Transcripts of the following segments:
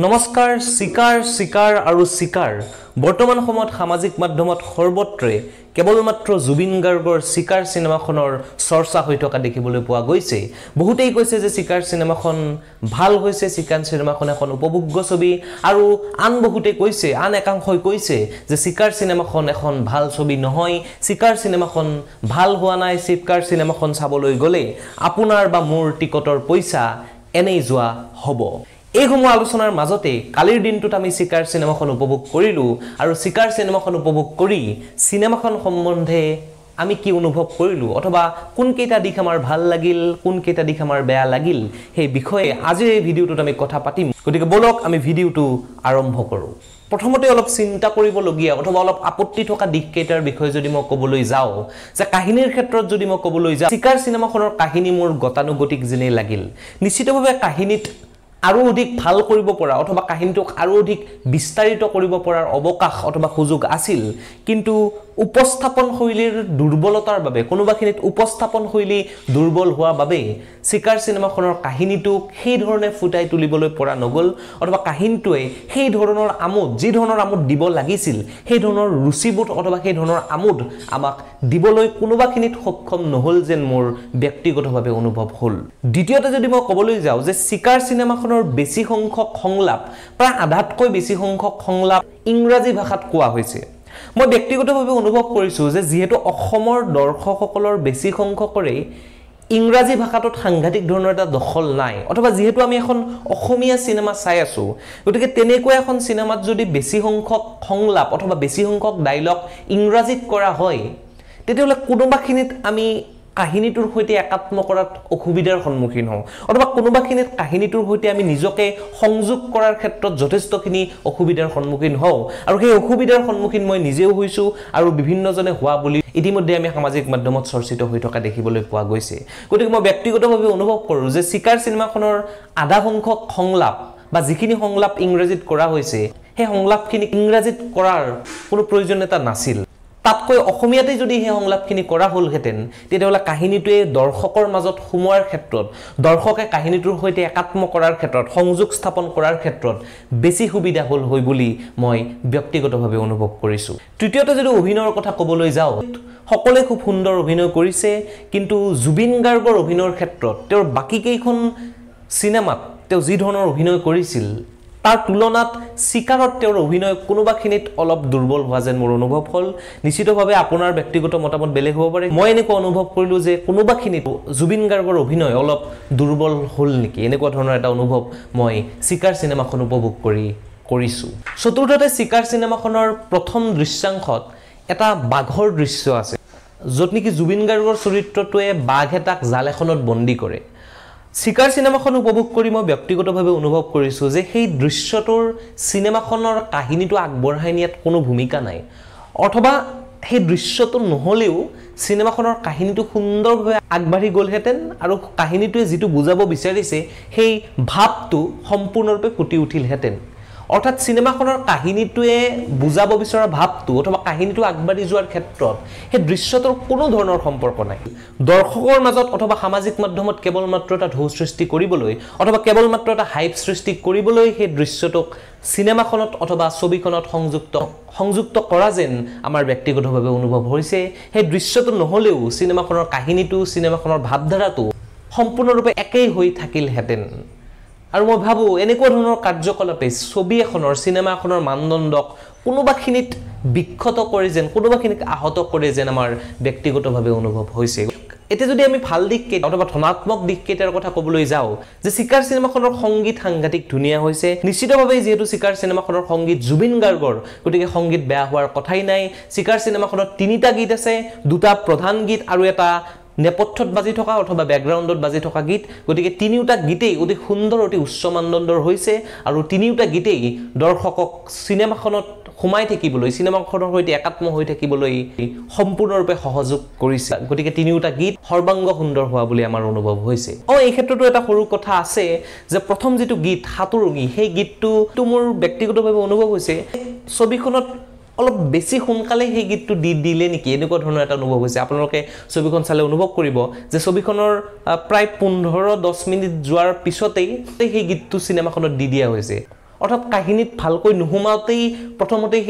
নমস্কাৰ চিকাৰ চিকাৰ আৰু চিকাৰ বৰ্তমান সময়ত সামাজিক মাধ্যমত সৰ্বত্ৰে কেৱল মাত্ৰ জুবিন গাৰ্গৰ চিকাৰ চিনেমাখনৰ চৰ্চা হৈ থকা দেখিবলৈ পোৱা গৈছে বহুতেই কৈছে যে চিকাৰ চিনেমাখন ভাল হৈছে চিকাৰ চিনেমাখন এখন উপভোগ্য ছবি আৰু আন বহুতে কৈছে আন একাংশই কৈছে যে চিকাৰ চিনেমাখন এখন ভাল ছবি নহয় চিকাৰ চিনেমাখন ভাল হোৱা নাই চিকাৰ চিনেমাখন চাবলৈ গ'লে আপোনাৰ বা মোৰ টিকটৰ পইচা এনেই যোৱা হ'ব এইসমূহ আলোচনাৰ মাজতে কালিৰ দিনটোত আমি চিকাৰ চিনেমাখন উপভোগ কৰিলোঁ আৰু চিকাৰ চিনেমাখন উপভোগ কৰি চিনেমাখন সম্বন্ধে আমি কি অনুভৱ কৰিলোঁ অথবা কোনকেইটা দিশ আমাৰ ভাল লাগিল কোনকেইটা দিশ আমাৰ বেয়া লাগিল সেই বিষয়ে আজিৰ এই ভিডিঅ'টোত আমি কথা পাতিম গতিকে ব'লক আমি ভিডিঅ'টো আৰম্ভ কৰোঁ প্ৰথমতে অলপ চিন্তা কৰিবলগীয়া অথবা অলপ আপত্তি থকা দিশকেইটাৰ বিষয়ে যদি মই ক'বলৈ যাওঁ যে কাহিনীৰ ক্ষেত্ৰত যদি মই ক'বলৈ যাওঁ চিকাৰ চিনেমাখনৰ কাহিনী মোৰ গতানুগতিক যেনেই লাগিল নিশ্চিতভাৱে কাহিনীত আৰু অধিক ভাল কৰিব পৰা অথবা কাহিনীটোক আৰু অধিক বিস্তাৰিত কৰিব পৰাৰ অৱকাশ অথবা সুযোগ আছিল কিন্তু উপস্থাপন শৈলীৰ দুৰ্বলতাৰ বাবে কোনোবাখিনিত উপস্থাপন শৈলী দুৰ্বল হোৱাৰ বাবেই চিকাৰ চিনেমাখনৰ কাহিনীটোক সেইধৰণে ফুটাই তুলিবলৈ পৰা নগ'ল অথবা কাহিনীটোৱে সেই ধৰণৰ আমোদ যি ধৰণৰ আমোদ দিব লাগিছিল সেই ধৰণৰ ৰুচিবোধ অথবা সেই ধৰণৰ আমোদ আমাক দিবলৈ কোনোবাখিনিত সক্ষম নহ'ল যেন মোৰ ব্যক্তিগতভাৱে অনুভৱ হ'ল দ্বিতীয়তে যদি মই ক'বলৈ যাওঁ যে চিকাৰ চিনেমাখনৰ বেছি সংখ্যক সংলাপ প্ৰায় আধাতকৈ বেছি সংখ্যক সংলাপ ইংৰাজী ভাষাত কোৱা হৈছে মই ব্যক্তিগতভাৱে অনুভৱ কৰিছোঁ যে যিহেতু অসমৰ দৰ্শকসকলৰ বেছি সংখ্যকৰেই ইংৰাজী ভাষাটোত সাংঘাতিক ধৰণৰ এটা দখল নাই অথবা যিহেতু আমি এখন অসমীয়া চিনেমা চাই আছোঁ গতিকে তেনেকুৱা এখন চিনেমাত যদি বেছি সংখ্যক সংলাপ অথবা বেছি সংখ্যক ডাইলগ ইংৰাজীত কৰা হয় তেতিয়াহ'লে কোনোবাখিনিত আমি কাহিনীটোৰ সৈতে একাত্ম কৰাত অসুবিধাৰ সন্মুখীন হওঁ অথবা কোনোবাখিনিত কাহিনীটোৰ সৈতে আমি নিজকে সংযোগ কৰাৰ ক্ষেত্ৰত যথেষ্টখিনি অসুবিধাৰ সন্মুখীন হওঁ আৰু সেই অসুবিধাৰ সন্মুখীন মই নিজেও হৈছোঁ আৰু বিভিন্নজনে হোৱা বুলি ইতিমধ্যে আমি সামাজিক মাধ্যমত চৰ্চিত হৈ থকা দেখিবলৈ পোৱা গৈছে গতিকে মই ব্যক্তিগতভাৱে অনুভৱ কৰোঁ যে চিকাৰ চিনেমাখনৰ আধা সংখ্যক সংলাপ বা যিখিনি সংলাপ ইংৰাজীত কৰা হৈছে সেই সংলাপখিনি ইংৰাজীত কৰাৰ কোনো প্ৰয়োজনীয়তা নাছিল তাতকৈ অসমীয়াতে যদি সেই সংলাপখিনি কৰা হ'লহেঁতেন তেতিয়াহ'লে কাহিনীটোৱে দৰ্শকৰ মাজত সোমোৱাৰ ক্ষেত্ৰত দৰ্শকে কাহিনীটোৰ সৈতে একাত্ম কৰাৰ ক্ষেত্ৰত সংযোগ স্থাপন কৰাৰ ক্ষেত্ৰত বেছি সুবিধা হ'ল হয় বুলি মই ব্যক্তিগতভাৱে অনুভৱ কৰিছোঁ তৃতীয়তে যদি অভিনয়ৰ কথা ক'বলৈ যাওঁ সকলোৱে খুব সুন্দৰ অভিনয় কৰিছে কিন্তু জুবিন গাৰ্গৰ অভিনয়ৰ ক্ষেত্ৰত তেওঁৰ বাকীকেইখন চিনেমাত তেওঁ যি ধৰণৰ অভিনয় কৰিছিল তাৰ তুলনাত চিকাৰত তেওঁৰ অভিনয় কোনোবাখিনিত অলপ দুৰ্বল হোৱা যেন মোৰ অনুভৱ হ'ল নিশ্চিতভাৱে আপোনাৰ ব্যক্তিগত মতামত বেলেগ হ'ব পাৰে মই এনেকুৱা অনুভৱ কৰিলোঁ যে কোনোবাখিনিত জুবিন গাৰ্গৰ অভিনয় অলপ দুৰ্বল হ'ল নেকি এনেকুৱা ধৰণৰ এটা অনুভৱ মই চিকাৰ চিনেমাখন উপভোগ কৰি কৰিছোঁ চতুৰ্থতে চিকাৰ চিনেমাখনৰ প্ৰথম দৃশ্যাংশত এটা বাঘৰ দৃশ্য আছে য'ত নেকি জুবিন গাৰ্গৰ চৰিত্ৰটোৱে বাঘ এটাক জাল এখনত বন্দী কৰে চিকাৰ চিনেমাখন উপভোগ কৰি মই ব্যক্তিগতভাৱে অনুভৱ কৰিছোঁ যে সেই দৃশ্যটোৰ চিনেমাখনৰ কাহিনীটো আগবঢ়াই নিয়াত কোনো ভূমিকা নাই অথবা সেই দৃশ্যটো নহ'লেও চিনেমাখনৰ কাহিনীটো সুন্দৰভাৱে আগবাঢ়ি গ'লহেঁতেন আৰু কাহিনীটোৱে যিটো বুজাব বিচাৰিছে সেই ভাৱটো সম্পূৰ্ণৰূপে ফুটি উঠিলহেঁতেন অৰ্থাৎ চিনেমাখনৰ কাহিনীটোৱে বুজাব বিচৰা ভাৱটো অথবা কাহিনীটো আগবাঢ়ি যোৱাৰ ক্ষেত্ৰত সেই দৃশ্যটোৰ কোনো ধৰণৰ সম্পৰ্ক নাই দৰ্শকৰ মাজত অথবা সামাজিক মাধ্যমত কেৱল মাত্ৰ এটা ঢৌ সৃষ্টি কৰিবলৈ অথবা কেৱল মাত্ৰ এটা হাইপ সৃষ্টি কৰিবলৈ সেই দৃশ্যটোক চিনেমাখনত অথবা ছবিখনত সংযুক্ত সংযুক্ত কৰা যেন আমাৰ ব্যক্তিগতভাৱে অনুভৱ হৈছে সেই দৃশ্যটো নহ'লেও চিনেমাখনৰ কাহিনীটো চিনেমাখনৰ ভাৱধাৰাটো সম্পূৰ্ণৰূপে একেই হৈ থাকিলহেঁতেন আৰু মই ভাবোঁ এনেকুৱা ধৰণৰ কাৰ্যকলাপে ছবি এখনৰ চিনেমা এখনৰ মানদণ্ডক কোনোবাখিনিত বিক্ষত কৰি যেন কোনোবাখিনিক আহত কৰে যেন আমাৰ ব্যক্তিগতভাৱে অনুভৱ হৈছে এতিয়া যদি আমি ভাল দিশকেইটা অথবা ধনাত্মক দিশকেইটাৰ কথা ক'বলৈ যাওঁ যে চিকাৰ চিনেমাখনৰ সংগীত সাংঘাতিক ধুনীয়া হৈছে নিশ্চিতভাৱে যিহেতু চিকাৰ চিনেমাখনৰ সংগীত জুবিন গাৰ্গৰ গতিকে সংগীত বেয়া হোৱাৰ কথাই নাই চিকাৰ চিনেমাখনত তিনিটা গীত আছে দুটা প্ৰধান গীত আৰু এটা নেপথ্যত বাজি থকা অথবা বেকগ্ৰাউণ্ডত বাজি থকা গীত গতিকে তিনিওটা গীতেই অতি সুন্দৰ অতি উচ্চ মানদণ্ডৰ হৈছে আৰু তিনিওটা গীতেই দৰ্শকক চিনেমাখনত সোমাই থাকিবলৈ চিনেমাখনৰ সৈতে একাত্ম হৈ থাকিবলৈ সম্পূৰ্ণৰূপে সহযোগ কৰিছে গতিকে তিনিওটা গীত সৰ্বাংগ সুন্দৰ হোৱা বুলি আমাৰ অনুভৱ হৈছে অঁ এই ক্ষেত্ৰতো এটা সৰু কথা আছে যে প্ৰথম যিটো গীত সাঁতোৰঙি সেই গীতটোতো মোৰ ব্যক্তিগতভাৱে অনুভৱ হৈছে ছবিখনত অলপ বেছি সোনকালে সেই গীতটো দি দিলে নেকি এনেকুৱা ধৰণৰ এটা অনুভৱ হৈছে আপোনালোকে ছবিখন চালে অনুভৱ কৰিব যে ছবিখনৰ প্ৰায় পোন্ধৰ দহ মিনিট যোৱাৰ পিছতেই সেই গীতটো চিনেমাখনত দি দিয়া হৈছে অৰ্থাৎ কাহিনীত ভালকৈ নোসোমাওঁতেই প্ৰথমতেই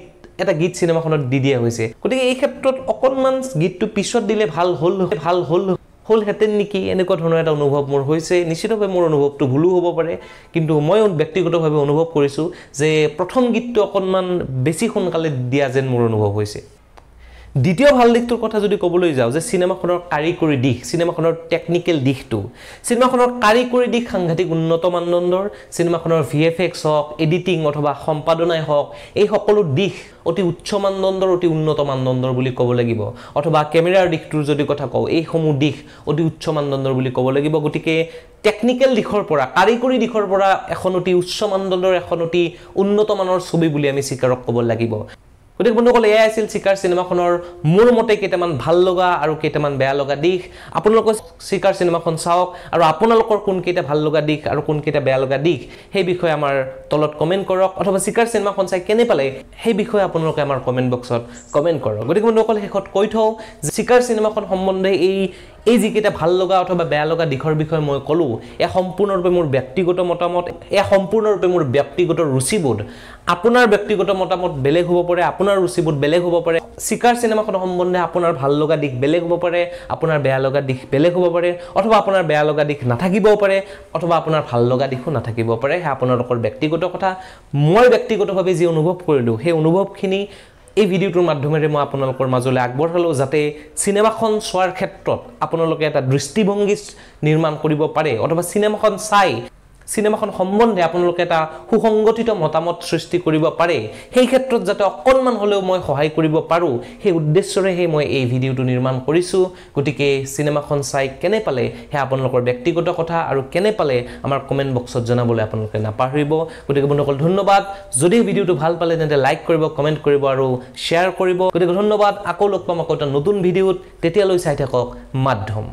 এটা গীত চিনেমাখনত দি দিয়া হৈছে গতিকে এই ক্ষেত্ৰত অকণমান গীতটো পিছত দিলে ভাল হ'ল ভাল হ'ল হ'লহেঁতেন নেকি এনেকুৱা ধৰণৰ এটা অনুভৱ মোৰ হৈছে নিশ্চিতভাৱে মোৰ অনুভৱটো ভুলো হ'ব পাৰে কিন্তু মই ব্যক্তিগতভাৱে অনুভৱ কৰিছোঁ যে প্ৰথম গীতটো অকণমান বেছি সোনকালে দিয়া যেন মোৰ অনুভৱ হৈছে দ্বিতীয় ভাল দিশটোৰ কথা যদি ক'বলৈ যাওঁ যে চিনেমাখনৰ কাৰিকৰী দিশ চিনেমাখনৰ টেকনিকেল দিশটো চিনেমাখনৰ কাৰিকৰী দিশ সাংঘাতিক উন্নত মানদণ্ডৰ চিনেমাখনৰ ভি এফ এক্স হওক এডিটিং অথবা সম্পাদনাই হওক এই সকলো দিশ অতি উচ্চ মানদণ্ডৰ অতি উন্নত মানদণ্ডৰ বুলি ক'ব লাগিব অথবা কেমেৰাৰ দিশটোৰ যদি কথা কওঁ এইসমূহ দিশ অতি উচ্চ মানদণ্ডৰ বুলি ক'ব লাগিব গতিকে টেকনিকেল দিশৰ পৰা কাৰিকৰী দিশৰ পৰা এখন অতি উচ্চ মানদণ্ডৰ এখন অতি উন্নতমানৰ ছবি বুলি আমি স্বীকাৰক ক'ব লাগিব গতিকে বন্ধুসকল এয়াই আছিল চিকাৰ চিনেমাখনৰ মোৰ মতে কেইটামান ভাল লগা আৰু কেইটামান বেয়া লগা দিশ আপোনালোকেও চিকাৰ চিনেমাখন চাওক আৰু আপোনালোকৰ কোনকেইটা ভাল লগা দিশ আৰু কোনকেইটা বেয়া লগা দিশ সেই বিষয়ে আমাৰ তলত কমেণ্ট কৰক অথবা চিকাৰ চিনেমাখন চাই কেনে পালে সেই বিষয়ে আপোনালোকে আমাৰ কমেণ্ট বক্সত কমেণ্ট কৰক গতিকে বন্ধুসকল শেষত কৈ থওঁ যে চিকাৰ চিনেমাখন সম্বন্ধে এই এই যিকেইটা ভাল লগা অথবা বেয়া লগা দিশৰ বিষয়ে মই ক'লোঁ এ সম্পূৰ্ণৰূপে মোৰ ব্যক্তিগত মতামত এ সম্পূৰ্ণৰূপে মোৰ ব্যক্তিগত ৰুচিবোধ আপোনাৰ ব্যক্তিগত মতামত বেলেগ হ'ব পাৰে আপোনাৰ ৰুচিবোধ বেলেগ হ'ব পাৰে চিকাৰ চিনেমাখন সম্বন্ধে আপোনাৰ ভাল লগা দিশ বেলেগ হ'ব পাৰে আপোনাৰ বেয়া লগা দিশ বেলেগ হ'ব পাৰে অথবা আপোনাৰ বেয়া লগা দিশ নাথাকিবও পাৰে অথবা আপোনাৰ ভাল লগা দিশো নাথাকিব পাৰে সেয়া আপোনালোকৰ ব্যক্তিগত কথা মই ব্যক্তিগতভাৱে যি অনুভৱ কৰিলোঁ সেই অনুভৱখিনি এই ভিডিঅ'টোৰ মাধ্যমেৰে মই আপোনালোকৰ মাজলৈ আগবঢ়ালোঁ যাতে চিনেমাখন চোৱাৰ ক্ষেত্ৰত আপোনালোকে এটা দৃষ্টিভংগী নিৰ্মাণ কৰিব পাৰে অথবা চিনেমাখন চাই চিনেমাখন সম্বন্ধে আপোনালোকে এটা সুসংগঠিত মতামত সৃষ্টি কৰিব পাৰে সেই ক্ষেত্ৰত যাতে অকণমান হ'লেও মই সহায় কৰিব পাৰোঁ সেই উদ্দেশ্যৰেহে মই এই ভিডিঅ'টো নিৰ্মাণ কৰিছোঁ গতিকে চিনেমাখন চাই কেনে পালে সেয়া আপোনালোকৰ ব্যক্তিগত কথা আৰু কেনে পালে আমাৰ কমেণ্ট বক্সত জনাবলৈ আপোনালোকে নাপাহৰিব গতিকে বন্ধুসকল ধন্যবাদ যদি ভিডিঅ'টো ভাল পালে তেন্তে লাইক কৰিব কমেণ্ট কৰিব আৰু শ্বেয়াৰ কৰিব গতিকে ধন্যবাদ আকৌ লগ পাম আকৌ এটা নতুন ভিডিঅ'ত তেতিয়ালৈ চাই থাকক মাধ্যম